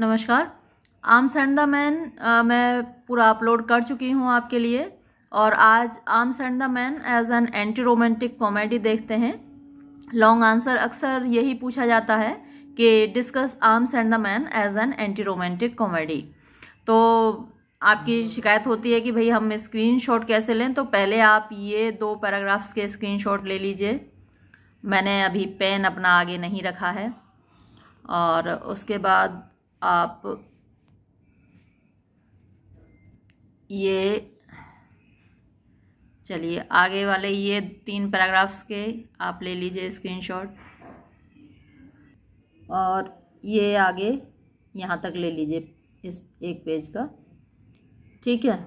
नमस्कार आम and the man मैं पूरा अपलोड कर चुकी हूँ आपके लिए और आज आम and the man as an anti romantic comedy देखते हैं लॉन्ग आंसर अक्सर यही पूछा जाता है कि डिस्कस आम and the man as an anti romantic comedy तो आपकी शिकायत होती है कि भाई हम स्क्रीनशॉट कैसे लें तो पहले आप ये दो पैराग्राफ्स के स्क्रीनशॉट ले लीजिए मैंने अभी पेन अपना आगे नहीं रखा है और उसके बाद आप ये चलिए आगे वाले ये तीन पैराग्राफ्स के आप ले लीजिए स्क्रीनशॉट और ये आगे यहाँ तक ले लीजिए इस एक पेज का ठीक है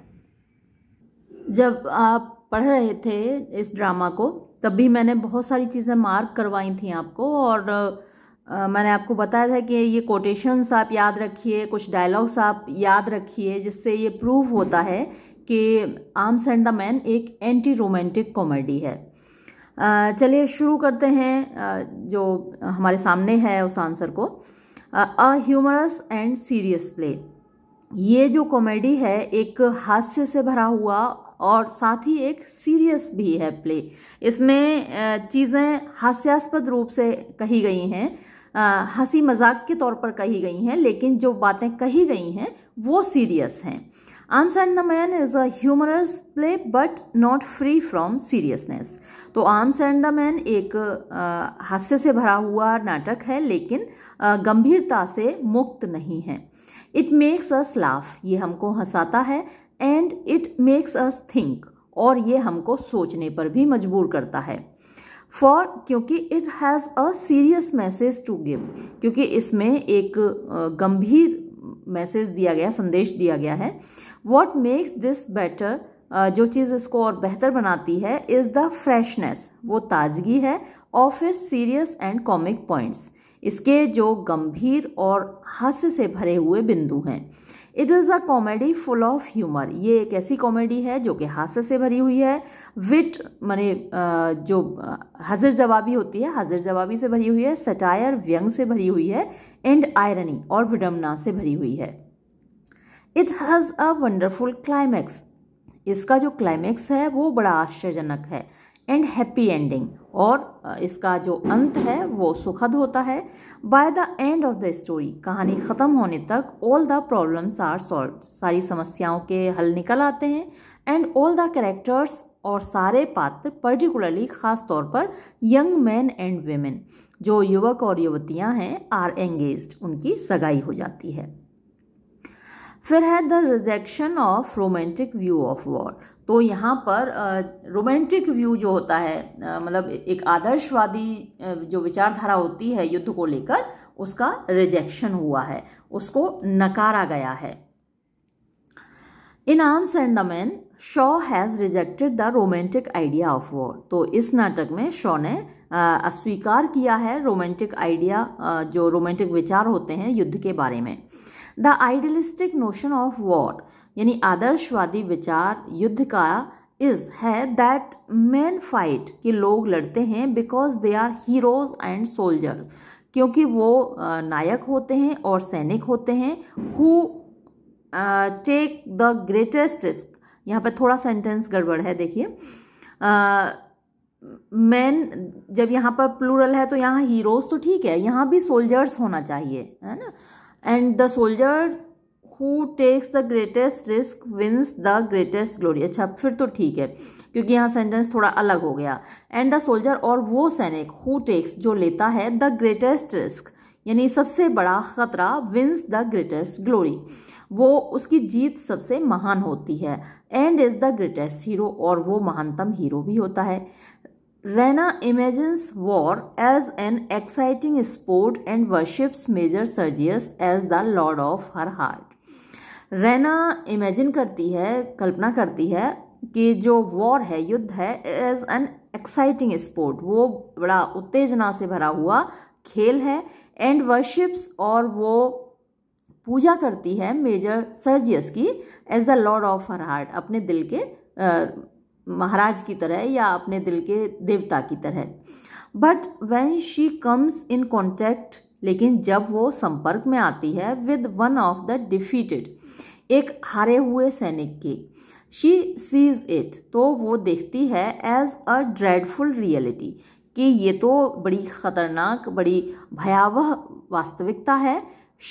जब आप पढ़ रहे थे इस ड्रामा को तब भी मैंने बहुत सारी चीज़ें मार्क करवाई थी आपको और मैंने आपको बताया था कि ये कोटेशंस आप याद रखिए कुछ डायलॉग्स आप याद रखिए जिससे ये प्रूव होता है कि आर्म्स एंड द मैन एक एंटी रोमांटिक कॉमेडी है चलिए शुरू करते हैं जो हमारे सामने है उस आंसर को a humorous and serious play ये जो कॉमेडी है एक हास्य से भरा हुआ और साथ ही एक सीरियस भी है प्ले इसमें चीज़ें हास्यास्पद रूप से कही गई हैं हंसी मजाक के तौर पर कही गई हैं लेकिन जो बातें कही गई हैं वो सीरियस हैं Arms and the Man is a humorous play but not free from seriousness तो आर्म्स एंड द मैन एक हास्य से भरा हुआ नाटक है लेकिन गंभीरता से मुक्त नहीं है इट मेक्स अस लाफ ये हमको हंसाता है and it makes us think और ये हमको सोचने पर भी मजबूर करता है फॉर क्योंकि it has a serious message to give क्योंकि इसमें एक गंभीर मैसेज दिया गया संदेश दिया गया है वॉट मेक्स दिस बेटर जो चीज़ इसको और बेहतर बनाती है इज़ द फ्रेशनेस वो ताजगी है और फिर सीरियस एंड कॉमिक पॉइंट्स इसके जो गंभीर और हास्य से भरे हुए बिंदु हैं it is a comedy full of humour ये एक ऐसी कॉमेडी है जो कि हास्य से भरी हुई है विट माने जो हजर जवाबी होती है हजर जवाबी से भरी हुई है सटायर व्यंग से भरी हुई है एंड आयरनी और विडम्बना से भरी हुई है it has a wonderful climax इसका जो क्लाइमैक्स है वो बड़ा आश्चर्यजनक है एंड हैप्पी एंडिंग और इसका जो अंत है वो सुखद होता है by the end of the story कहानी ख़त्म होने तक all the problems are solve सारी समस्याओं के हल निकल आते हैं एंड ऑल द करेक्टर्स और सारे पात्र पर्टिकुलरली ख़ास तौर पर यंग मैन एंड वेमेन जो युवक और युवतियां हैं आर एंगेज उनकी सगाई हो जाती है फिर है the rejection of romantic view of war तो यहाँ पर रोमांटिक व्यू जो होता है मतलब एक आदर्शवादी जो विचारधारा होती है युद्ध को लेकर उसका रिजेक्शन हुआ है उसको नकारा गया है in Arms and the Man Shaw has rejected the romantic idea of war तो इस नाटक में शॉ ने अस्वीकार किया है रोमांटिक आइडिया जो रोमांटिक विचार होते हैं युद्ध के बारे में the idealistic notion of war यानी आदर्शवादी विचार युद्ध का इज है दैट मैन फाइट कि लोग लड़ते हैं because they are heroes and soldiers क्योंकि वो नायक होते हैं और सैनिक होते हैं who take the greatest risk यहाँ पर थोड़ा सेंटेंस गड़बड़ है देखिए मैन जब यहाँ पर प्लूरल है तो यहाँ हीरोज तो ठीक है यहाँ भी सोल्जर्स होना चाहिए है ना and the soldier who takes the greatest risk wins the greatest glory अच्छा फिर तो ठीक है क्योंकि यहाँ सेंटेंस थोड़ा अलग हो गया एंड द सोल्जर और वो सैनिक हु टेक्स जो लेता है द ग्रेटेस्ट रिस्क यानी सबसे बड़ा खतरा विन्स द ग्रेटेस्ट ग्लोरी वो उसकी जीत सबसे महान होती है and is the greatest hero और वो महानतम हीरो भी होता है Raina imagines war as an exciting sport and worships Major Sergius as the lord of her heart Raina imagine करती है कल्पना करती है कि जो वॉर है युद्ध है एज एन एक्साइटिंग स्पोर्ट वो बड़ा उत्तेजना से भरा हुआ खेल है एंड वर्शिप्स और वो पूजा करती है मेजर सर्जियस की as the lord of her heart अपने दिल के महाराज की तरह या अपने दिल के देवता की तरह but when she comes in contact लेकिन जब वो संपर्क में आती है with one of the defeated एक हारे हुए सैनिक की शी सीज इट तो वो देखती है एज अ ड्रेडफुल रियलिटी कि ये तो बड़ी ख़तरनाक बड़ी भयावह वास्तविकता है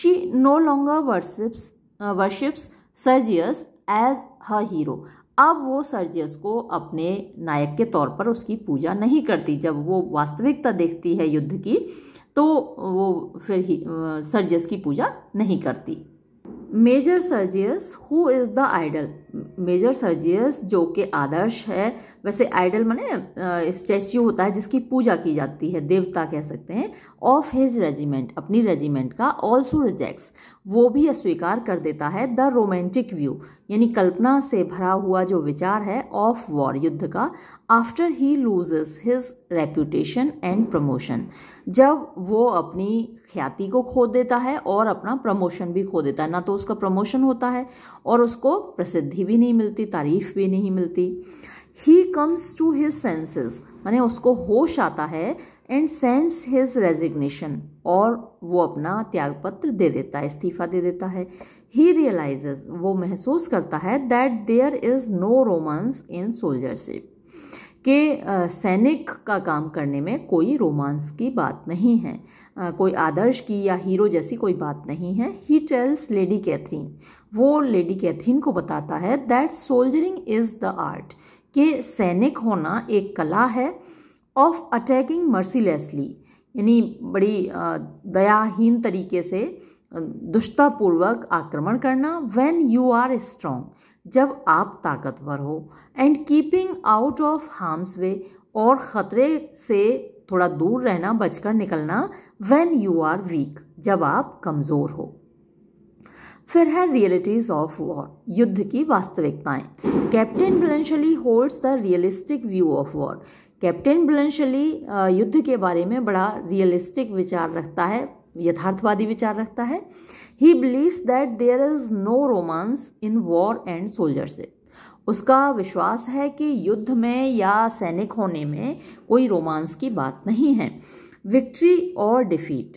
she no longer worships worships Sergius as her hero अब वो सर्जियस को अपने नायक के तौर पर उसकी पूजा नहीं करती जब वो वास्तविकता देखती है युद्ध की तो वो फिर ही सर्जियस की पूजा नहीं करती Major Sergius who is the idol Major Sergius जो कि आदर्श है वैसे आइडल माने स्टैच्यू होता है जिसकी पूजा की जाती है देवता कह सकते हैं ऑफ हिज रेजिमेंट अपनी रेजिमेंट का ऑल्सो रिजेक्ट्स वो भी अस्वीकार कर देता है द रोमांटिक व्यू यानी कल्पना से भरा हुआ जो विचार है ऑफ वॉर युद्ध का after he loses his reputation and promotion जब वो अपनी ख्याति को खो देता है और अपना प्रमोशन भी खो देता है ना तो उसका प्रमोशन होता है और उसको प्रसिद्धि भी नहीं मिलती तारीफ भी नहीं मिलती he comes to his senses मैंने उसको होश आता है एंड सेंस हिज रेजिग्नेशन और वो अपना त्यागपत्र दे देता है इस्तीफा दे देता है ही रियलाइजेज वो महसूस करता है that there is no romance in soldiership के सैनिक का काम करने में कोई रोमांस की बात नहीं है कोई आदर्श की या हीरो जैसी कोई बात नहीं है ही टेल्स लेडी कैथरीन वो लेडी कैथरीन को बताता है that soldiering is the art कि सैनिक होना एक कला है ऑफ अटैकिंग मर्सीलेसली यानी बड़ी दयाहीन तरीके से दुष्टतापूर्वक आक्रमण करना वेन यू आर स्ट्रांग जब आप ताकतवर हो and keeping out of harm's way और ख़तरे से थोड़ा दूर रहना बचकर निकलना वेन यू आर वीक जब आप कमज़ोर हो फिर है रियलिटीज़ ऑफ वॉर युद्ध की वास्तविकताएं Captain Bluntschli holds the realistic view of war Captain Bluntschli युद्ध के बारे में बड़ा रियलिस्टिक विचार रखता है यथार्थवादी विचार रखता है he believes that there is no romance in war and soldiership उसका विश्वास है कि युद्ध में या सैनिक होने में कोई रोमांस की बात नहीं है विक्ट्री और डिफीट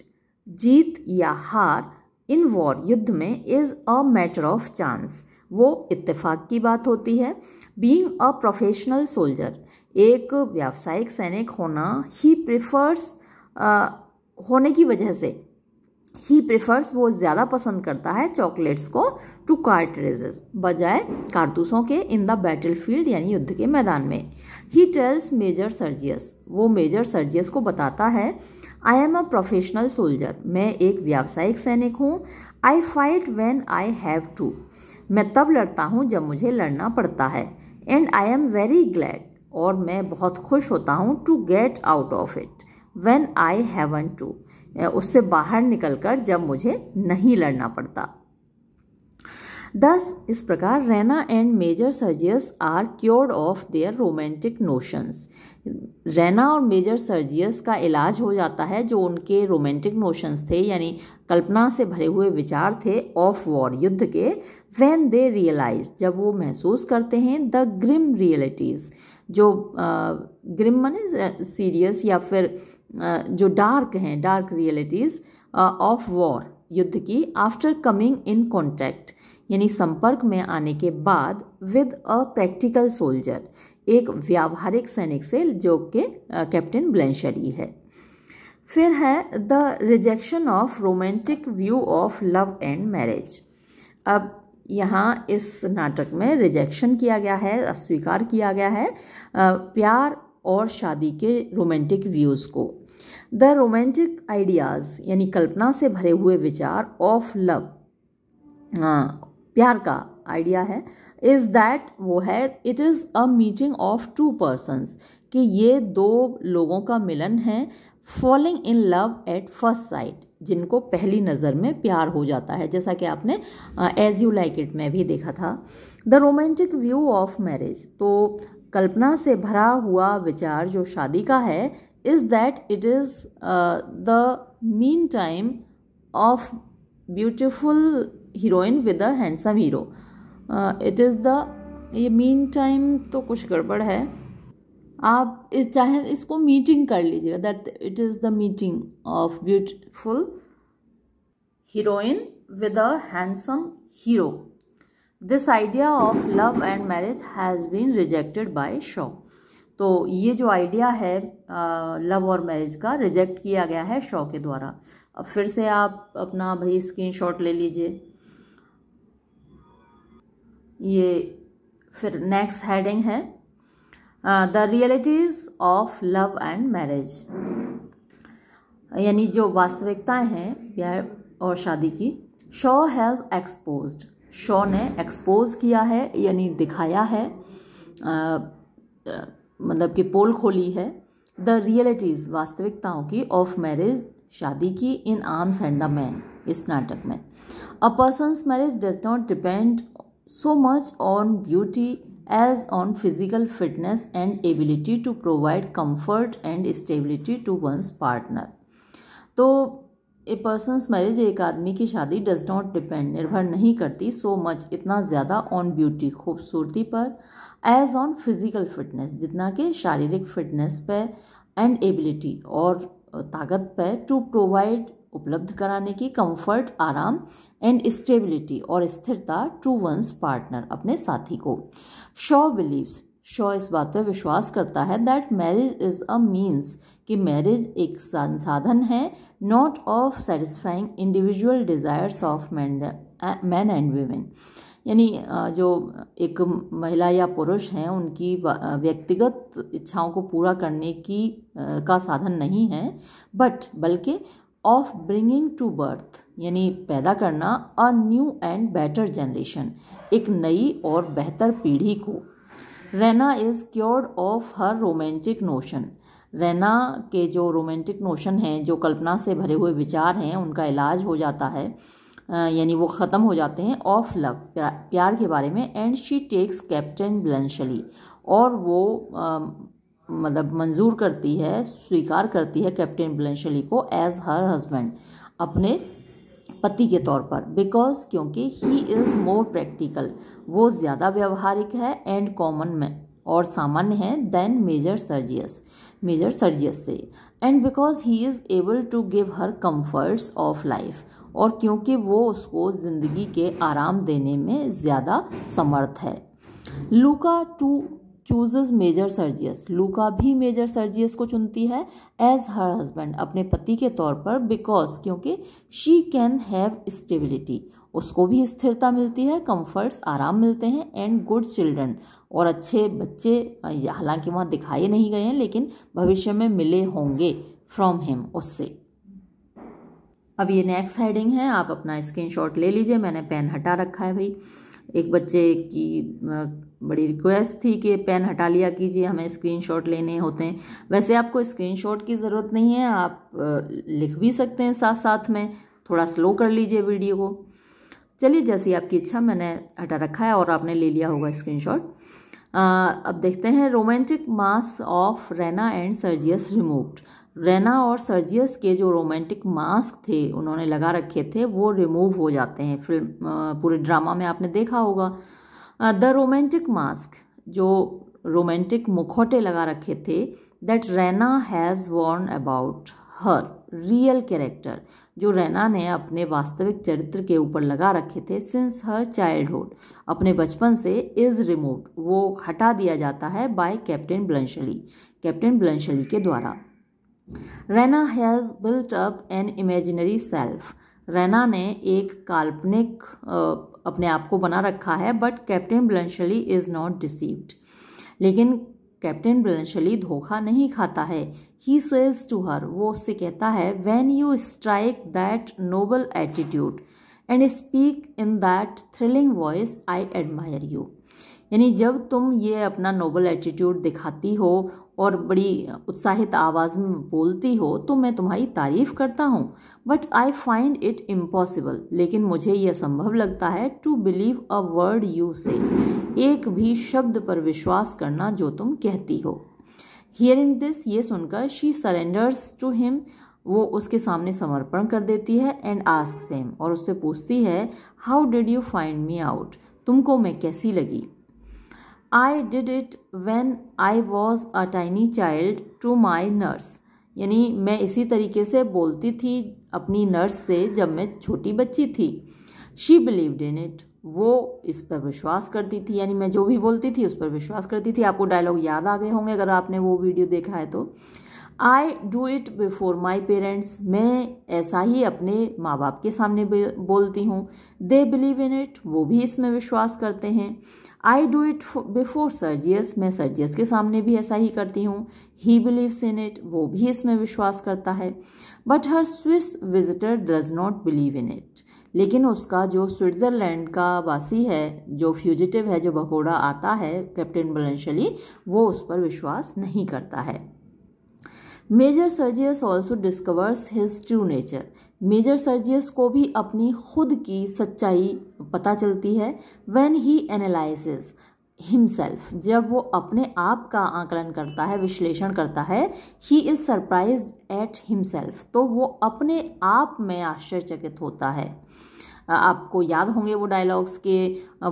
जीत या हार इन वॉर युद्ध में is a matter of chance वो इत्तेफाक की बात होती है बींग अ प्रोफेशनल सोल्जर एक व्यावसायिक सैनिक होना ही प्रिफर्स होने की वजह से ही प्रिफर्स वो ज़्यादा पसंद करता है चॉकलेट्स को टू कार्ट्रेज़ बजाय कारतूसों के इन द बैटल फील्ड यानी युद्ध के मैदान में ही टेल्स मेजर सर्जियस वो मेजर सर्जियस को बताता है I am a professional soldier मैं एक व्यावसायिक सैनिक हूँ I fight when I have to मैं तब लड़ता हूँ जब मुझे लड़ना पड़ता है and I am very glad और मैं बहुत खुश होता हूँ to get out of it when I haven't to उससे बाहर निकलकर जब मुझे नहीं लड़ना पड़ता दस इस प्रकार Raina and Major Sergius are cured of their romantic notions Raina और मेजर सर्जियस का इलाज हो जाता है जो उनके रोमांटिक नोशंस थे यानी कल्पना से भरे हुए विचार थे ऑफ वॉर युद्ध के वैन दे रियलाइज जब वो महसूस करते हैं द ग्रिम रियलिटीज़ जो ग्रिम माने सीरियस या फिर जो डार्क हैं डार्क रियलिटीज़ ऑफ वॉर युद्ध की आफ्टर कमिंग इन कॉन्टैक्ट यानी संपर्क में आने के बाद विद अ प्रैक्टिकल सोल्जर एक व्यावहारिक सैनिक से जो के कैप्टन ब्लेंशरी है फिर है the rejection of romantic view of love and marriage अब यहाँ इस नाटक में रिजेक्शन किया गया है अस्वीकार किया गया है प्यार और शादी के रोमांटिक व्यूज़ को द रोमांटिक आइडियाज़ यानी कल्पना से भरे हुए विचार ऑफ लव हाँ, प्यार का आइडिया है इज़ दैट वो है it is a meeting of two persons कि ये दो लोगों का मिलन है falling in love at first sight जिनको पहली नज़र में प्यार हो जाता है जैसा कि आपने एज यू लाइक इट में भी देखा था the romantic view of marriage तो कल्पना से भरा हुआ विचार जो शादी का है is that it is uh, the mean time of beautiful heroine with a handsome hero. Uh, it is the ये मीन टाइम तो कुछ गड़बड़ है आप इस चाहे इसको मीटिंग कर लीजिएगा that it is the meeting of beautiful heroine with a handsome hero. This idea of love and marriage has been rejected by Shaw. तो ये जो आइडिया है लव और मैरिज का रिजेक्ट किया गया है शॉ के द्वारा अब फिर से आप अपना भाई स्क्रीनशॉट ले लीजिए ये फिर नेक्स्ट हेडिंग है the realities of love and marriage यानी जो वास्तविकताएं हैं ब्याह और शादी की शॉ हैज़ एक्सपोज शॉ ने एक्सपोज किया है यानी दिखाया है आ, मतलब कि पोल खोली है द रियलिटीज़ वास्तविकताओं की ऑफ मैरिज शादी की in Arms and the Man इस नाटक में a person's marriage does not depend so much on beauty as on physical fitness and ability to provide comfort and stability to one's partner तो a persons marriage एक आदमी की शादी does not depend निर्भर नहीं करती सो मच इतना ज़्यादा ऑन ब्यूटी खूबसूरती पर एज ऑन फिज़िकल फिटनेस जितना कि शारीरिक फिटनेस पे एंड एबिलिटी और ताकत पे टू प्रोवाइड उपलब्ध कराने की कंफर्ट आराम एंड स्टेबिलिटी और स्थिरता टू वंस पार्टनर अपने साथी को शो बिलीव्स शो इस बात पर विश्वास करता है that marriage is a means कि मैरिज एक संसाधन है not of satisfying individual desires of man man and women यानी जो एक महिला या पुरुष हैं उनकी व्यक्तिगत इच्छाओं को पूरा करने की का साधन नहीं है बट बल्कि ऑफ ब्रिंगिंग टू बर्थ यानी पैदा करना a new and better generation एक नई और बेहतर पीढ़ी को Raina is cured of her romantic notion Raina के जो रोमांटिक नोशन हैं जो कल्पना से भरे हुए विचार हैं उनका इलाज हो जाता है यानी वो ख़त्म हो जाते हैं ऑफ लव प्यार, के बारे में and she takes Captain Bluntschli और वो मतलब मंजूर करती है स्वीकार करती है कैप्टन ब्लंशली को एज हर हस्बैंड अपने पति के तौर पर बिकॉज क्योंकि ही इज़ मोर प्रैक्टिकल वो ज़्यादा व्यवहारिक है एंड कॉमन में और सामान्य है then Major Sergius Major Sergius से and because he is able to give her comforts of life और क्योंकि वो उसको ज़िंदगी के आराम देने में ज़्यादा समर्थ है लूका टू चूजेज मेजर सर्जियस लूका भी मेजर सर्जियस को चुनती है एज हर हस्बैंड अपने पति के तौर पर बिकॉज क्योंकि शी कैन हैव स्टेबिलिटी उसको भी स्थिरता मिलती है कंफर्ट्स आराम मिलते हैं एंड गुड चिल्ड्रन और अच्छे बच्चे हालांकि वहाँ दिखाए नहीं गए हैं लेकिन भविष्य में मिले होंगे फ्रॉम हिम उससे अब ये नेक्स्ट हेडिंग है आप अपना स्क्रीनशॉट ले लीजिए मैंने पेन हटा रखा है भाई एक बच्चे की बड़ी रिक्वेस्ट थी कि पेन हटा लिया कीजिए हमें स्क्रीनशॉट लेने होते हैं वैसे आपको स्क्रीनशॉट की ज़रूरत नहीं है आप लिख भी सकते हैं साथ साथ में थोड़ा स्लो कर लीजिए वीडियो को चलिए जैसी आपकी इच्छा मैंने हटा रखा है और आपने ले लिया होगा स्क्रीनशॉट अब देखते हैं romantic mask of Raina and Sergius remove Raina और सर्जियस के जो रोमांटिक मास्क थे उन्होंने लगा रखे थे वो रिमूव हो जाते हैं फिल्म पूरे ड्रामा में आपने देखा होगा द रोमांटिक मास्क जो रोमांटिक मुखौटे लगा रखे थे that Raina has worn about her real character जो रैना ने अपने वास्तविक चरित्र के ऊपर लगा रखे थे सिंस हर चाइल्डहुड अपने बचपन से इज़ रिमूव वो हटा दिया जाता है by Captain Bluntschli Captain Bluntschli के द्वारा Raina has built up an imaginary self Raina ने एक काल्पनिक अपने आप को बना रखा है but Captain Bluntschli is not deceived लेकिन कैप्टन ब्लंशली धोखा नहीं खाता है ही सेज टू हर वो उससे कहता है when you strike that noble attitude and speak in that thrilling voice I admire you यानी जब तुम ये अपना नोबल एटीट्यूड दिखाती हो और बड़ी उत्साहित आवाज़ में बोलती हो तो मैं तुम्हारी तारीफ़ करता हूँ but I find it impossible लेकिन मुझे यह संभव लगता है to believe a word you say एक भी शब्द पर विश्वास करना जो तुम कहती हो हियरिंग दिस ये सुनकर शी सरेंडर्स टू हिम वो उसके सामने समर्पण कर देती है एंड आस्क सेम और उससे पूछती है how did you find me out तुमको मैं कैसी लगी I did it when I was a tiny child to my nurse यानी मैं इसी तरीके से बोलती थी अपनी नर्स से जब मैं छोटी बच्ची थी शी बिलीव्ड इन इट वो इस पर विश्वास करती थी यानी मैं जो भी बोलती थी उस पर विश्वास करती थी आपको डायलॉग याद आ गए होंगे अगर आपने वो वीडियो देखा है तो I do it before my parents मैं ऐसा ही अपने माँ बाप के सामने बोलती हूँ दे बिलीव इन इट वो भी इसमें विश्वास करते हैं I do it before Sergius मैं सर्जियस के सामने भी ऐसा ही करती हूँ ही बिलीव्स इन इट वो भी इसमें विश्वास करता है but her Swiss visitor does not believe in it लेकिन उसका जो स्विट्ज़रलैंड का वासी है जो फ्यूजिटिव है जो भगोड़ा आता है कैप्टन बलेंशली वो उस पर विश्वास नहीं करता है Major Sergius also discovers his true nature Major Sergius को भी अपनी खुद की सच्चाई पता चलती है व्हेन ही एनालाइसिस हिमसेल्फ जब वो अपने आप का आकलन करता है विश्लेषण करता है he is surprise at himself तो वो अपने आप में आश्चर्यचकित होता है आपको याद होंगे वो डायलॉग्स के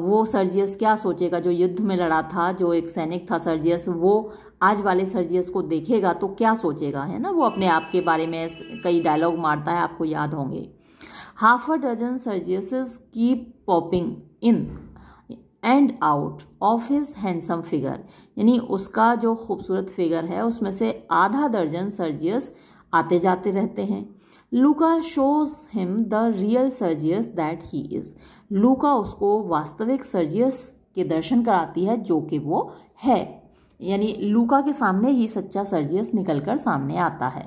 वो सर्जियस क्या सोचेगा जो युद्ध में लड़ा था जो एक सैनिक था सर्जियस वो आज वाले सर्जियस को देखेगा तो क्या सोचेगा है ना वो अपने आप के बारे में कई डायलॉग मारता है आपको याद होंगे half a dozen Sergiuses keep popping in and out of his handsome figure यानी उसका जो खूबसूरत फिगर है उसमें से आधा दर्जन सर्जियस आते जाते रहते हैं Louka shows him the real Sergius that he is Louka उसको वास्तविक सर्जियस के दर्शन कराती है जो कि वो है यानी लूका के सामने ही सच्चा सर्जियस निकलकर सामने आता है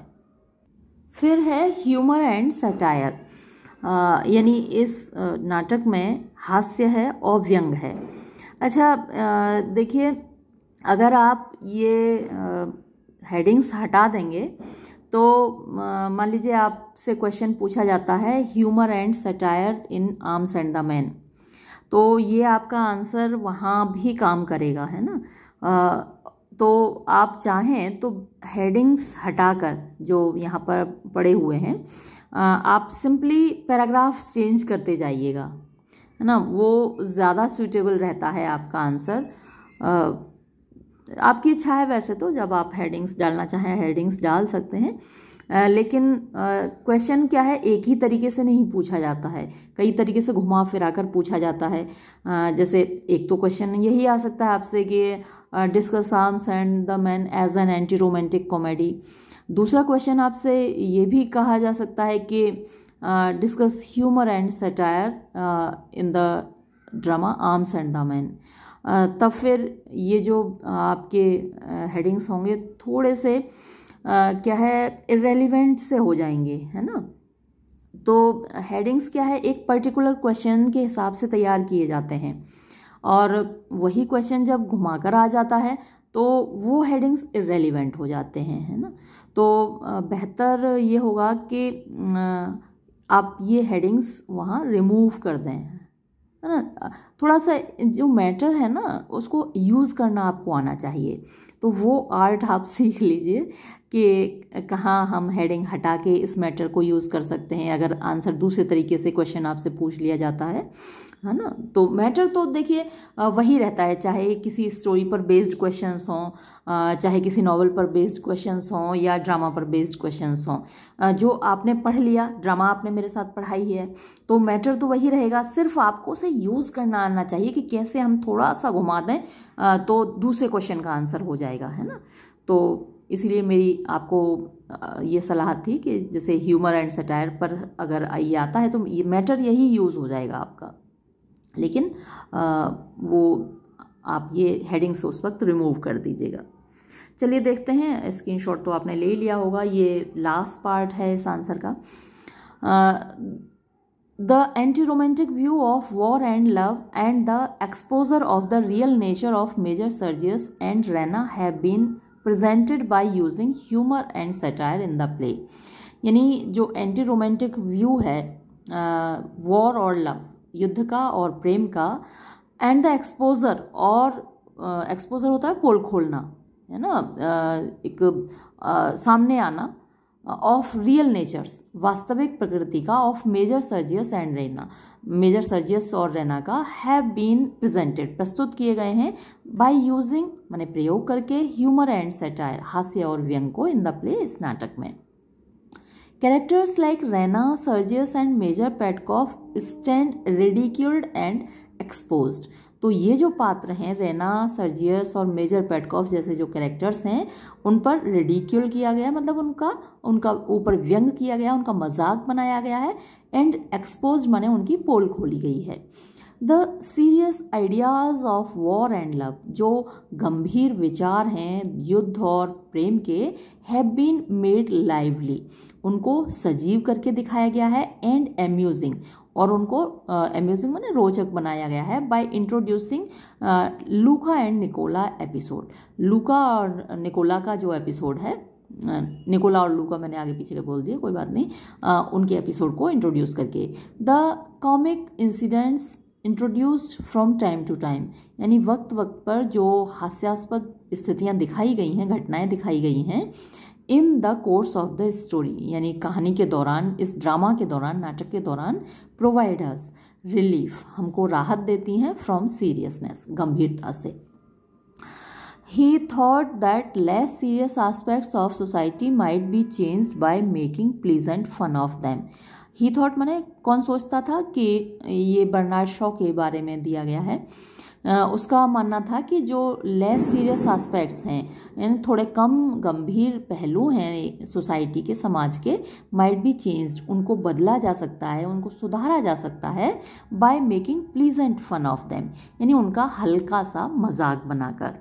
फिर है ह्यूमर एंड सटायर यानी इस नाटक में हास्य है और व्यंग है अच्छा देखिए अगर आप ये हेडिंग्स हटा देंगे तो मान लीजिए आपसे क्वेश्चन पूछा जाता है humour and satire in Arms and the Man तो ये आपका आंसर वहाँ भी काम करेगा है ना तो आप चाहें तो हेडिंग्स हटाकर जो यहाँ पर पड़े हुए हैं आप सिंपली पैराग्राफ्स चेंज करते जाइएगा है ना वो ज़्यादा सूटेबल रहता है आपका आंसर आपकी इच्छा है वैसे तो जब आप हेडिंग्स डालना चाहें हेडिंग्स डाल सकते हैं लेकिन क्वेश्चन क्या है एक ही तरीके से नहीं पूछा जाता है कई तरीके से घुमा फिरा कर पूछा जाता है जैसे एक तो क्वेश्चन यही आ सकता है आपसे कि discuss Arms and the man as an anti romantic comedy दूसरा क्वेश्चन आपसे ये भी कहा जा सकता है कि discuss humour and satire in the drama Arms and the Man तब फिर ये जो आपके हेडिंग्स होंगे थोड़े से क्या है इरेलीवेंट से हो जाएंगे है ना तो हेडिंग्स क्या है एक पर्टिकुलर क्वेश्चन के हिसाब से तैयार किए जाते हैं और वही क्वेश्चन जब घुमा कर आ जाता है तो वो हेडिंग्स इरेलीवेंट हो जाते हैं है ना तो बेहतर ये होगा कि आप ये हेडिंग्स वहाँ रिमूव कर दें है ना थोड़ा सा जो मैटर है ना उसको यूज़ करना आपको आना चाहिए तो वो आर्ट आप सीख लीजिए कि कहाँ हम हेडिंग हटा के इस मैटर को यूज़ कर सकते हैं अगर आंसर दूसरे तरीके से क्वेश्चन आपसे पूछ लिया जाता है है ना तो मैटर तो देखिए वही रहता है चाहे किसी स्टोरी पर बेस्ड क्वेश्चंस हों चाहे किसी नॉवल पर बेस्ड क्वेश्चंस हों या ड्रामा पर बेस्ड क्वेश्चंस हों जो आपने पढ़ लिया ड्रामा आपने मेरे साथ पढ़ाई है तो मैटर तो वही रहेगा सिर्फ आपको उसे यूज़ करना आना चाहिए कि कैसे हम थोड़ा सा घुमा दें तो दूसरे क्वेश्चन का आंसर हो जाएगा है ना तो इसलिए मेरी आपको ये सलाह थी कि जैसे ह्यूमर एंड सटायर पर अगर ये आता है तो मैटर यही यूज़ हो जाएगा आपका लेकिन आ, वो आप ये हेडिंग्स उस वक्त रिमूव कर दीजिएगा चलिए देखते हैं स्क्रीनशॉट तो आपने ले लिया होगा ये लास्ट पार्ट है इस आंसर का the anti romantic view of war and love and the exposure of the real nature of Major Sergius and Raina have been presented by using humour and satire in the play यानी जो anti romantic view है war और love युद्ध का और प्रेम का and the exposure और एक्सपोजर होता है पोल खोलना है ना एक सामने आना ऑफ रियल नेचर्स वास्तविक प्रकृति का of Major Sergius and Raina Major Sergius और रेना का हैव बीन प्रेजेंटेड प्रस्तुत किए गए हैं बाय यूजिंग मैंने प्रयोग करके ह्यूमर एंड सेटायर हास्य और व्यंग को इन द प्ले इस नाटक में Characters like Rena, Sergius and Major Petkov stand ridiculed and exposed. तो ये जो पात्र हैं रेना सर्जियस और मेजर पेटकॉफ जैसे जो कैरेक्टर्स हैं उन पर रेडिक्यूल किया गया मतलब उनका उनका ऊपर व्यंग किया गया उनका मजाक बनाया गया है एंड एक्सपोज माने उनकी पोल खोली गई है the serious ideas of war and love जो गंभीर विचार हैं युद्ध और प्रेम के हैव बीन मेड लाइवली उनको सजीव करके दिखाया गया है एंड एम्यूजिंग और उनको एम्यूजिंग uh, मैंने रोचक बनाया गया है by introducing Louka and Nicola episode Louka और निकोला का जो एपिसोड है निकोला और लूका मैंने आगे पीछे का बोल दिया कोई बात नहीं uh, उनके एपिसोड को इंट्रोड्यूस करके the comic incidents introduce from time to time यानी वक्त वक्त पर जो हास्यास्पद स्थितियाँ दिखाई गई हैं घटनाएँ दिखाई गई हैं in the course of the story यानी कहानी के दौरान इस ड्रामा के दौरान नाटक के दौरान प्रोवाइडर्स रिलीफ हमको राहत देती हैं फ्रॉम सीरियसनेस गंभीरता से he thought that less serious aspects of society might be change by making pleasant fun of them he thought मैंने कौन सोचता था कि ये बर्नार्ड शॉ के बारे में दिया गया है उसका मानना था कि जो लेस सीरियस आस्पेक्ट्स हैं यानी थोड़े कम गंभीर पहलू हैं सोसाइटी के समाज के माइट बी चेंज्ड उनको बदला जा सकता है उनको सुधारा जा सकता है by making pleasant fun of them यानी उनका हल्का सा मजाक बनाकर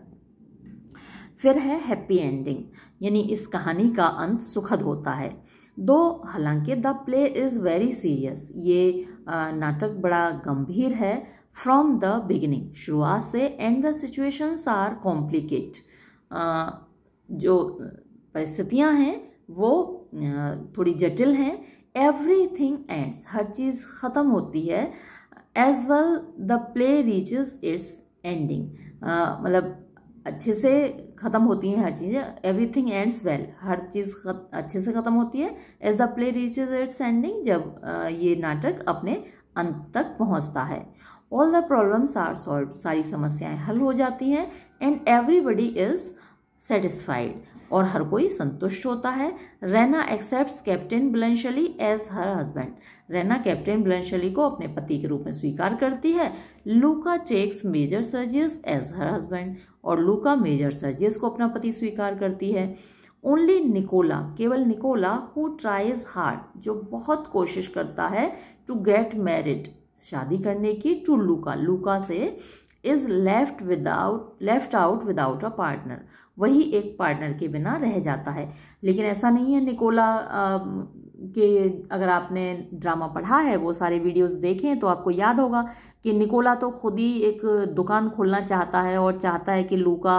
फिर है हैप्पी एंडिंग यानी इस कहानी का अंत सुखद होता है दो हालांकि the play is very serious ये नाटक बड़ा गंभीर है फ्रॉम द बिगिनिंग शुरुआत से and the situations are complicate जो परिस्थितियां हैं वो थोड़ी जटिल हैं एवरी थिंग एंड्स हर चीज़ ख़त्म होती है as well the play reaches its ending मतलब अच्छे से ख़त्म होती हैं हर चीज़ें एवरी थिंग एंड्स वेल हर चीज़ अच्छे से ख़त्म होती है as the play reaches its ending जब uh, ये नाटक अपने अंत तक पहुंचता है all the problems are solve सारी समस्याएं हल हो जाती हैं एंड एवरीबडी इज़ सेटिस्फाइड और हर कोई संतुष्ट होता है Raina accept Captain Bluntschli as her husband Raina Captain Bluntschli को अपने पति के रूप में स्वीकार करती है Louka checks Major Sergius as her husband और लूका मेजर सर्जियस को अपना पति स्वीकार करती है ओनली निकोला केवल निकोला हु ट्राइज हार्ड जो बहुत कोशिश करता है टू गेट मैरिड शादी करने की टू लूका लूका से is left without left out without a partner वही एक पार्टनर के बिना रह जाता है लेकिन ऐसा नहीं है निकोला के अगर आपने ड्रामा पढ़ा है वो सारे वीडियोस देखें तो आपको याद होगा कि निकोला तो खुद ही एक दुकान खोलना चाहता है और चाहता है कि लूका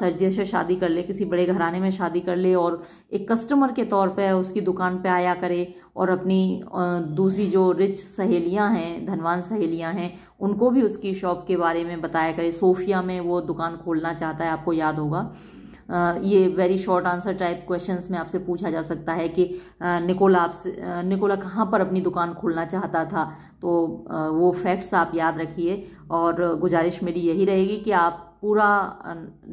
सर्जिया से शादी कर ले किसी बड़े घराने में शादी कर ले और एक कस्टमर के तौर पे उसकी दुकान पे आया करे और अपनी दूसरी जो रिच सहेलियां हैं धनवान सहेलियां हैं उनको भी उसकी शॉप के बारे में बताया करे सोफिया में वो दुकान खोलना चाहता है आपको याद होगा ये very short answer type questions में आपसे पूछा जा सकता है कि निकोला आपसे निकोला कहाँ पर अपनी दुकान खोलना चाहता था तो वो फैक्ट्स आप याद रखिए और गुजारिश मेरी यही रहेगी कि आप पूरा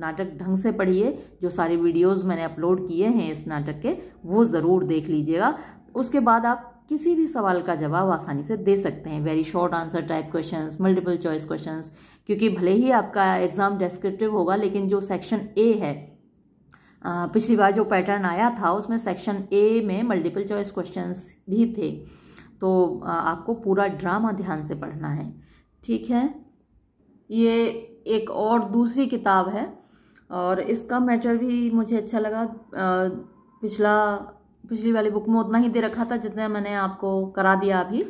नाटक ढंग से पढ़िए जो सारे वीडियोस मैंने अपलोड किए हैं इस नाटक के वो ज़रूर देख लीजिएगा उसके बाद आप किसी भी सवाल का जवाब आसानी से दे सकते हैं very short answer type questions multiple choice questions क्योंकि भले ही आपका एग्ज़ाम डिस्क्रिप्टिव होगा लेकिन जो सेक्शन ए है पिछली बार जो पैटर्न आया था उसमें सेक्शन ए में मल्टीपल चॉइस क्वेश्चंस भी थे तो आपको पूरा ड्रामा ध्यान से पढ़ना है ठीक है ये एक और दूसरी किताब है और इसका मैटर भी मुझे अच्छा लगा पिछला पिछली वाली बुक में उतना ही दे रखा था जितना मैंने आपको करा दिया अभी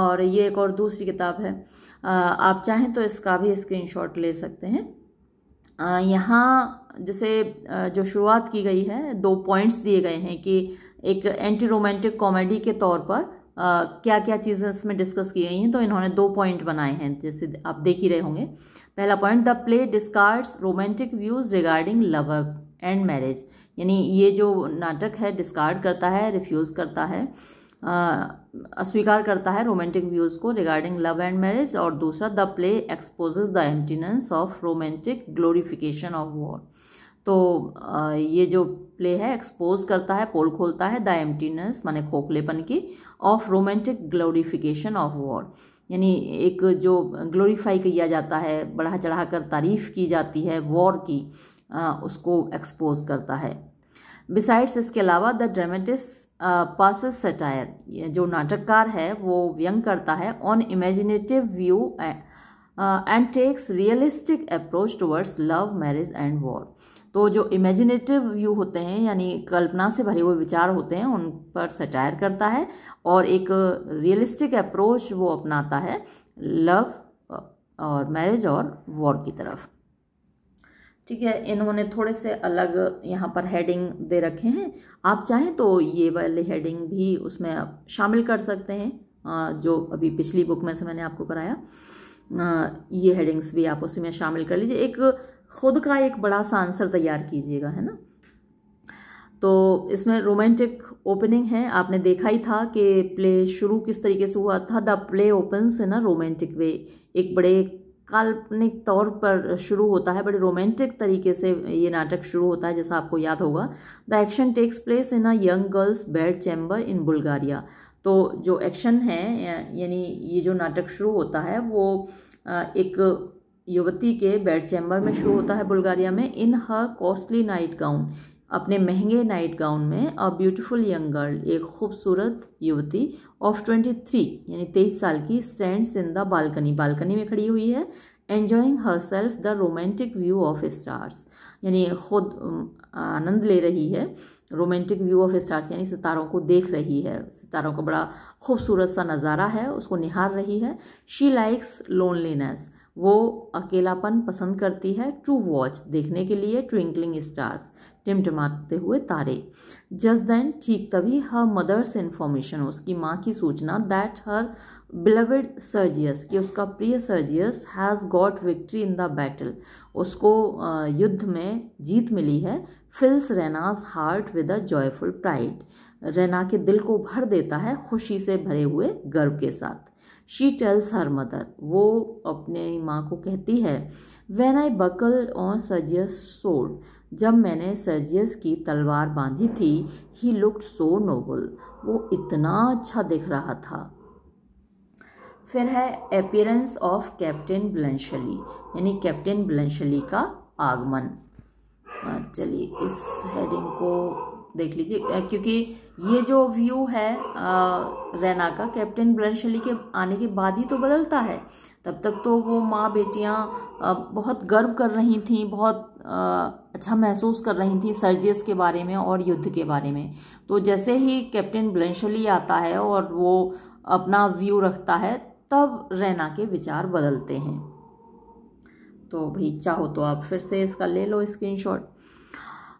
और ये एक और दूसरी किताब है आप चाहें तो इसका भी स्क्रीनशॉट ले सकते हैं यहाँ जैसे जो शुरुआत की गई है दो पॉइंट्स दिए गए हैं कि एक एंटी रोमांटिक कॉमेडी के तौर पर आ, क्या क्या चीज़ें इसमें डिस्कस की गई हैं तो इन्होंने दो पॉइंट बनाए हैं जैसे आप देख ही रहे होंगे पहला point the play discards romantic views regarding love and marriage यानी ये जो नाटक है डिस्कार्ड करता है रिफ्यूज़ करता है अस्वीकार करता है रोमांटिक व्यूज़ को रिगार्डिंग लव एंड मैरिज और दूसरा the play expose the emptiness of romantic glorification of war तो ये जो प्ले है एक्सपोज करता है पोल खोलता है द एम्प्टीनेस माने खोखलेपन की of romantic glorification of war यानी एक जो ग्लोरीफाई किया जाता है बढ़ा चढ़ा कर तारीफ की जाती है वॉर की उसको एक्सपोज करता है बिसाइड्स इसके अलावा द ड्रामेटिस पासस सटायर जो नाटककार है वो व्यंग करता है on imaginative view and takes realistic approach towards love marriage and war तो जो इमेजिनेटिव व्यू होते हैं यानी कल्पना से भरे हुए विचार होते हैं उन पर सटायर करता है और एक रियलिस्टिक अप्रोच वो अपनाता है लव और मैरिज और वॉर की तरफ ठीक है इन्होंने थोड़े से अलग यहाँ पर हेडिंग दे रखे हैं आप चाहें तो ये वाले हेडिंग भी उसमें आप शामिल कर सकते हैं जो अभी पिछली बुक में से मैंने आपको कराया ये हेडिंग्स भी आप उसमें शामिल कर लीजिए एक खुद का एक बड़ा सा आंसर तैयार कीजिएगा है ना तो इसमें रोमांटिक ओपनिंग है आपने देखा ही था कि प्ले शुरू किस तरीके से हुआ था द प्ले ओपन्स है ना रोमांटिक वे एक बड़े काल्पनिक तौर पर शुरू होता है बड़े रोमांटिक तरीके से ये नाटक शुरू होता है जैसा आपको याद होगा the action takes place in a young girl's bed chamber in Bulgaria तो जो एक्शन है यानी ये जो नाटक शुरू होता है वो एक युवती के बेड चैम्बर में शुरू होता है बुल्गारिया में in her costly night gown अपने महंगे नाइट गाउन में अ ब्यूटीफुल यंग गर्ल एक खूबसूरत युवती ऑफ ट्वेंटी थ्री यानी तेईस साल की stand in the balcony balcony में खड़ी हुई है enjoying herself the romantic view of stars यानी खुद आनंद ले रही है रोमांटिक व्यू ऑफ स्टार्स यानी सितारों को देख रही है सितारों का बड़ा खूबसूरत सा नज़ारा है उसको निहार रही है शी लाइक्स लोनलीनेस वो अकेलापन पसंद करती है टू वॉच देखने के लिए ट्विंकलिंग स्टार्स टिमटिमाते हुए तारे जस्ट देन ठीक तभी हर मदर्स इन्फॉर्मेशन उसकी माँ की सूचना दैट हर बिलविड सर्जियस कि उसका प्रिय Sergius has got victory in the battle उसको युद्ध में जीत मिली है fills Raina's heart with a joyful pride Raina के दिल को भर देता है खुशी से भरे हुए गर्व के साथ शी टेल्स हर मदर वो अपने माँ को कहती है when I buckle on Sergius sword जब मैंने सर्जियस की तलवार बांधी थी ही लुकड सो नोबल वो इतना अच्छा दिख रहा था फिर है अपियरेंस ऑफ कैप्टन ब्लंशली यानी कैप्टन ब्लंशली का आगमन चलिए इस हेडिंग को देख लीजिए क्योंकि ये जो व्यू है रैना का कैप्टन ब्रंशली के आने के बाद ही तो बदलता है तब तक तो वो माँ बेटियाँ बहुत गर्व कर रही थीं बहुत अच्छा महसूस कर रही थीं सर्जियस के बारे में और युद्ध के बारे में तो जैसे ही कैप्टन ब्रंशली आता है और वो अपना व्यू रखता है तब रैना के विचार बदलते हैं तो भाई चाहो तो आप फिर से इसका ले लो screenshot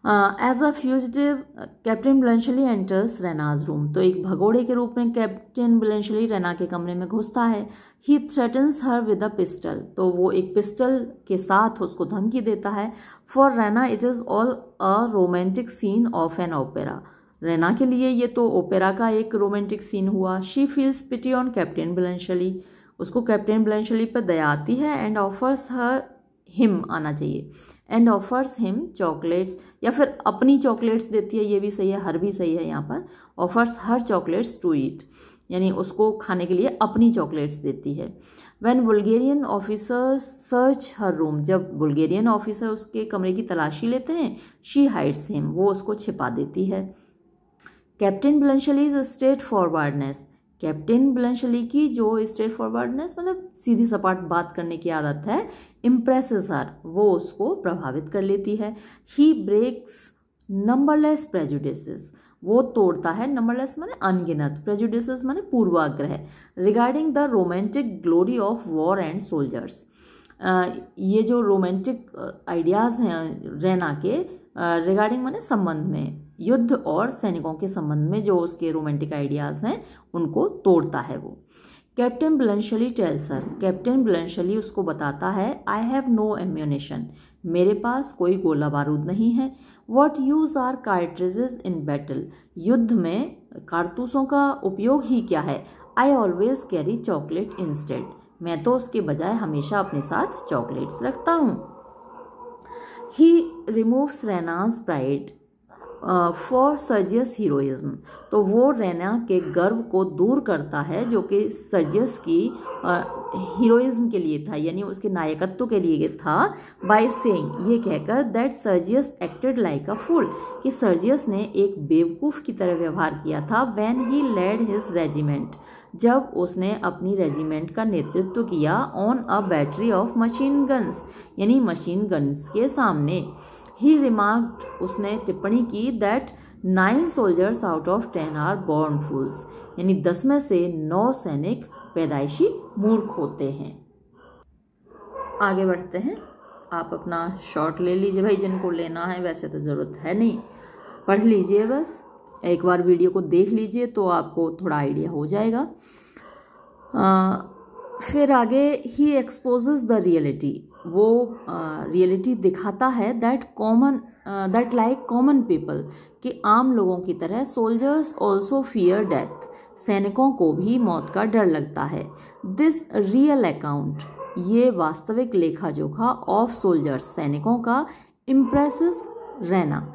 as a fugitive Captain Bluntschli enters Raina's room तो एक भगोड़े के रूप में कैप्टन ब्लेंशली रैना के कमरे में घुसता है he threatens her with a pistol तो वो एक पिस्टल के साथ उसको धमकी देता है for Raina it is all a romantic scene of an opera Raina के लिए ये तो ओपेरा का एक रोमांटिक सीन हुआ she feels pity on Captain Bluntschli उसको कैप्टन बुलेंशली पर दया आती है एंड ऑफर्स हर हिम आना चाहिए एंड ऑफर्स हिम चॉकलेट्स या फिर अपनी चॉकलेट्स देती है ये भी सही है हर भी सही है यहाँ पर offers her chocolates to eat यानी उसको खाने के लिए अपनी चॉकलेट्स देती है when Bulgarian officer search her room जब बुल्गेरियन ऑफिसर उसके कमरे की तलाशी लेते हैं शी हाइड्स हिम वो उसको छिपा देती है Captain Bluntschli is straightforwardness Captain Bluntschli की जो स्ट्रेट फॉरवर्डनेस मतलब सीधी सपाट बात करने की आदत है इम्प्रेसेस हर वो उसको प्रभावित कर लेती है ही ब्रेक्स नंबरलेस प्रेजुडिस वो तोड़ता है नंबरलेस माने अनगिनत प्रेजुडिस माने पूर्वाग्रह regarding the romantic glory of war and soldiers ये जो रोमांटिक आइडियाज़ हैं रैना के रिगार्डिंग माने संबंध में युद्ध और सैनिकों के संबंध में जो उसके रोमांटिक आइडियाज़ हैं उनको तोड़ता है वो कैप्टन ब्लेंशली टेल्सर कैप्टन ब्लेंशली उसको बताता है आई हैव नो एम्यूनेशन मेरे पास कोई गोला बारूद नहीं है what use are cartridges in battle युद्ध में कारतूसों का उपयोग ही क्या है I always carry chocolate instead मैं तो उसके बजाय हमेशा अपने साथ चॉकलेट्स रखता हूँ he removes Raina's pride for Sergius heroism तो वो रैना के गर्व को दूर करता है जो कि सर्जियस की हीरोइज्म के लिए था यानी उसके नायकत्व के लिए था बाय सेइंग ये कहकर that Sergius acted like a fool कि सर्जियस ने एक बेवकूफ़ की तरह व्यवहार किया था when he led his regiment जब उसने अपनी रेजिमेंट का नेतृत्व किया on a battery of machine guns यानी मशीन गन्स के सामने ही रिमार्क उसने टिप्पणी की that nine soldiers out of ten are born fools यानी दस में से नौ सैनिक पैदाइशी मूर्ख होते हैं आगे बढ़ते हैं आप अपना शॉर्ट ले लीजिए भाई जिनको लेना है वैसे तो ज़रूरत है नहीं पढ़ लीजिए बस एक बार वीडियो को देख लीजिए तो आपको थोड़ा आइडिया हो जाएगा आ, फिर आगे ही एक्सपोजेस द रियलिटी वो रियलिटी uh, दिखाता है that common that like common people कि आम लोगों की तरह सोल्जर्स ऑल्सो फियर डेथ सैनिकों को भी मौत का डर लगता है दिस रियल अकाउंट ये वास्तविक लेखा जोखा ऑफ सोल्जर्स सैनिकों का इम्प्रेस रैना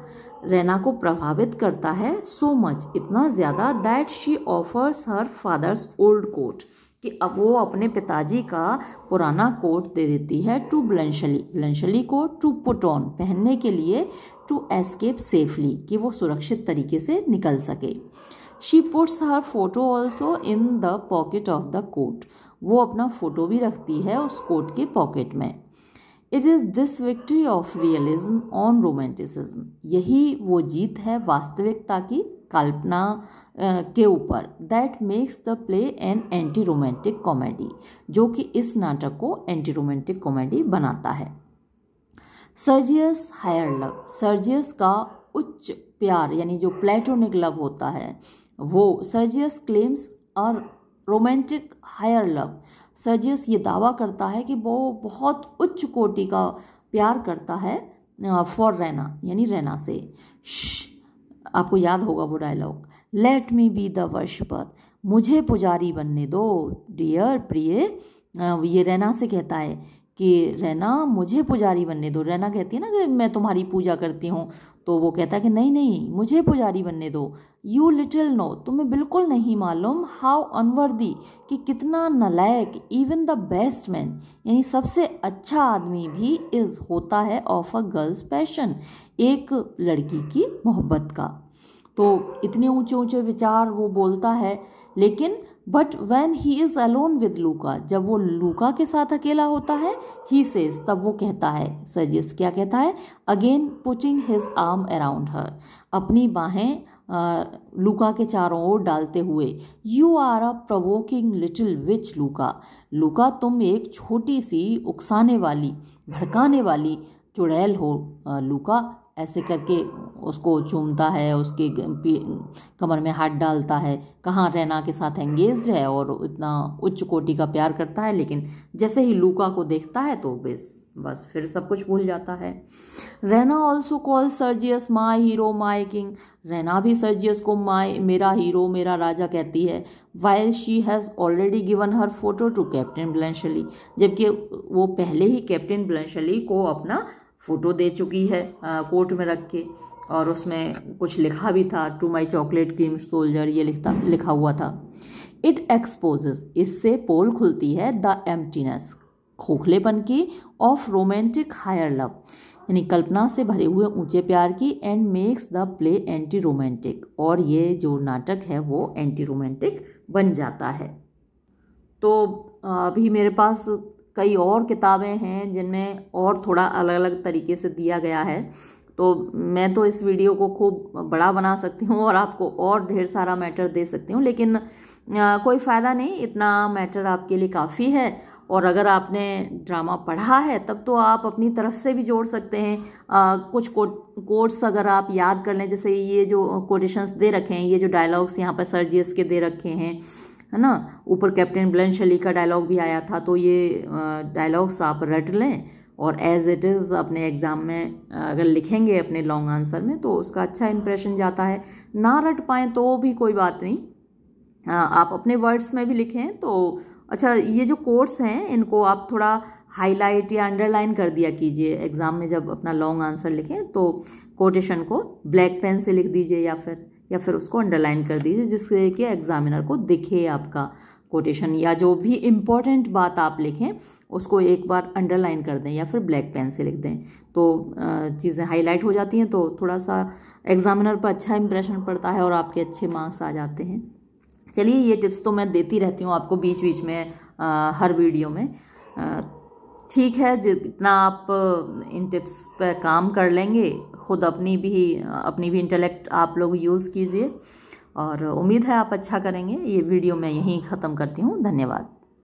रैना को प्रभावित करता है सो so मच इतना ज़्यादा that she offers her father's old coat कि अब वो अपने पिताजी का पुराना कोट दे देती है टू ब्लंशली ब्लंशली को टू पुट ऑन पहनने के लिए टू एस्केप सेफली कि वो सुरक्षित तरीके से निकल सके she puts her photo also in the pocket of the coat वो अपना फ़ोटो भी रखती है उस कोट के पॉकेट में it is this victory of realism on romanticism यही वो जीत है वास्तविकता की कल्पना के ऊपर that makes the play an anti romantic comedy जो कि इस नाटक को एंटी रोमांटिक कॉमेडी बनाता है सर्जियस हायर लव सर्जियस का उच्च प्यार यानी जो प्लेटोनिक लव होता है वो सर्जियस क्लेम्स और रोमांटिक हायर लव सर्जियस ये दावा करता है कि वो बहुत उच्च कोटि का प्यार करता है फॉर रैना यानी रैना से आपको याद होगा वो dialogue let me be the पर मुझे पुजारी बनने दो डियर प्रिय ये रैना से कहता है कि रैना मुझे पुजारी बनने दो रैना कहती है ना कि मैं तुम्हारी पूजा करती हूँ तो वो कहता है कि नहीं नहीं मुझे पुजारी बनने दो यू लिटिल नो तुम्हें बिल्कुल नहीं मालूम हाउ अनवर्दी कि कितना नलायक इवन द बेस्ट मैन यानी सबसे अच्छा आदमी भी इज़ होता है ऑफ अ गर्ल्स पैशन एक लड़की की मोहब्बत का तो इतने ऊंचे ऊंचे विचार वो बोलता है लेकिन but when he is alone with Louka जब वो लूका के साथ अकेला होता है ही सेज तब वो कहता है सजेस क्या कहता है again putting his arm around her अपनी बाहें लूका के चारों ओर डालते हुए you are a provoking little witch Louka Louka तुम एक छोटी सी उकसाने वाली भड़काने वाली चुड़ैल हो लूका ऐसे करके उसको चूमता है उसके कमर में हाथ डालता है कहाँ रैना के साथ एंगेज है और इतना उच्च कोटि का प्यार करता है लेकिन जैसे ही लूका को देखता है तो बस बस फिर सब कुछ भूल जाता है Raina also call Sergius my hero my king Raina भी सर्जियस को माई मेरा हीरो मेरा राजा कहती है while she has already given her photo to Captain Bluntschli जबकि वो पहले ही कैप्टन ब्लैंशली को अपना फ़ोटो दे चुकी है कोर्ट में रख के और उसमें कुछ लिखा भी था to my chocolate cream soldier ये लिखता लिखा हुआ था इट एक्सपोज इससे पोल खुलती है द एम्प्टीनेस खोखलेपन की ऑफ रोमांटिक हायर लव यानी कल्पना से भरे हुए ऊंचे प्यार की and makes the play anti romantic और ये जो नाटक है वो एंटी रोमांटिक बन जाता है तो अभी मेरे पास कई और किताबें हैं जिनमें और थोड़ा अलग अलग तरीके से दिया गया है तो मैं तो इस वीडियो को खूब बड़ा बना सकती हूँ और आपको और ढेर सारा मैटर दे सकती हूँ लेकिन कोई फ़ायदा नहीं इतना मैटर आपके लिए काफ़ी है और अगर आपने ड्रामा पढ़ा है तब तो आप अपनी तरफ से भी जोड़ सकते हैं आ, कुछ को कोट्स अगर आप याद कर लें जैसे ये जो कोटेशंस दे रखे हैं ये जो डायलॉग्स यहाँ पर सर जी के दे रखे हैं है ना ऊपर कैप्टन ब्लन शली का डायलॉग भी आया था तो ये डायलॉग्स आप रट लें और एज इट इज़ अपने एग्ज़ाम में अगर लिखेंगे अपने लॉन्ग आंसर में तो उसका अच्छा इंप्रेशन जाता है ना रट पाएँ तो भी कोई बात नहीं आप अपने वर्ड्स में भी लिखें तो अच्छा ये जो कोर्ट्स हैं इनको आप थोड़ा हाईलाइट या अंडरलाइन कर दिया कीजिए एग्ज़ाम में जब अपना लॉन्ग आंसर लिखें तो कोटेशन को ब्लैक पेन से लिख दीजिए या फिर या फिर उसको अंडरलाइन कर दीजिए जिससे कि एग्ज़ामिनर को दिखे आपका कोटेशन या जो भी इम्पोर्टेंट बात आप लिखें उसको एक बार अंडरलाइन कर दें या फिर ब्लैक पेन से लिख दें तो चीज़ें हाईलाइट हो जाती हैं तो थोड़ा सा एग्ज़ामिनर पर अच्छा इंप्रेशन पड़ता है और आपके अच्छे मार्क्स आ जाते हैं चलिए ये टिप्स तो मैं देती रहती हूँ आपको बीच बीच में आ, हर वीडियो में आ, ठीक है जितना आप इन टिप्स पर काम कर लेंगे ख़ुद अपनी भी अपनी भी इंटेलेक्ट आप लोग यूज़ कीजिए और उम्मीद है आप अच्छा करेंगे ये वीडियो मैं यहीं ख़त्म करती हूँ धन्यवाद